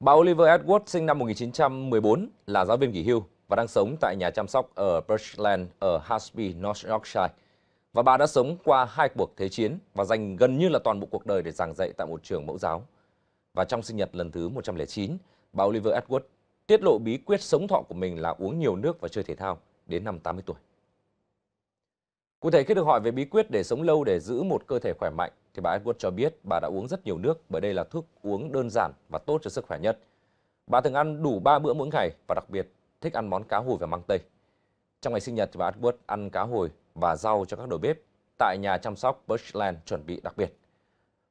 Bà Oliver Edwards sinh năm 1914 là giáo viên nghỉ hưu và đang sống tại nhà chăm sóc ở Birchland ở Hasby, North Yorkshire. Và bà đã sống qua hai cuộc thế chiến và dành gần như là toàn bộ cuộc đời để giảng dạy tại một trường mẫu giáo. Và trong sinh nhật lần thứ 109, bà Oliver Edwards tiết lộ bí quyết sống thọ của mình là uống nhiều nước và chơi thể thao đến năm 80 tuổi. Cụ thể khi được hỏi về bí quyết để sống lâu để giữ một cơ thể khỏe mạnh thì bà Edward cho biết bà đã uống rất nhiều nước bởi đây là thức uống đơn giản và tốt cho sức khỏe nhất. Bà thường ăn đủ 3 bữa mỗi ngày và đặc biệt thích ăn món cá hồi và măng tây. Trong ngày sinh nhật thì bà Edward ăn cá hồi và rau cho các đầu bếp tại nhà chăm sóc Bushland chuẩn bị đặc biệt.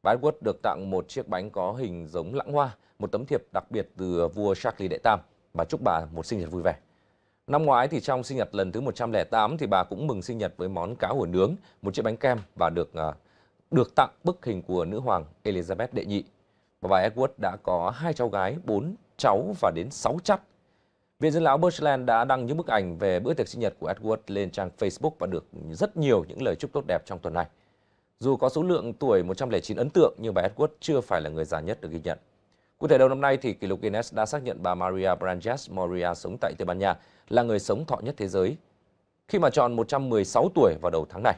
Bà Edward được tặng một chiếc bánh có hình giống lãng hoa, một tấm thiệp đặc biệt từ vua Charles đệ Tam và chúc bà một sinh nhật vui vẻ. Năm ngoái thì trong sinh nhật lần thứ 108 thì bà cũng mừng sinh nhật với món cá hồi nướng, một chiếc bánh kem và được ờ, được tặng bức hình của nữ hoàng Elizabeth đệ nhị. Và bà Edward đã có hai cháu gái, bốn cháu và đến sáu chắt. Viện dưỡng lão Bushland đã đăng những bức ảnh về bữa tiệc sinh nhật của Edward lên trang Facebook và được rất nhiều những lời chúc tốt đẹp trong tuần này. Dù có số lượng tuổi 109 ấn tượng nhưng bà Edward chưa phải là người già nhất được ghi nhận. Cụ thể đầu năm nay thì kỷ lục Guinness đã xác nhận bà Maria Branges Moria sống tại Tây Ban Nha là người sống thọ nhất thế giới khi mà tròn 116 tuổi vào đầu tháng này.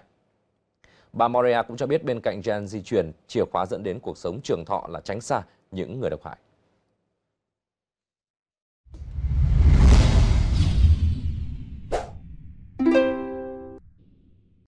Bà Moria cũng cho biết bên cạnh gen di truyền, chìa khóa dẫn đến cuộc sống trường thọ là tránh xa những người độc hại.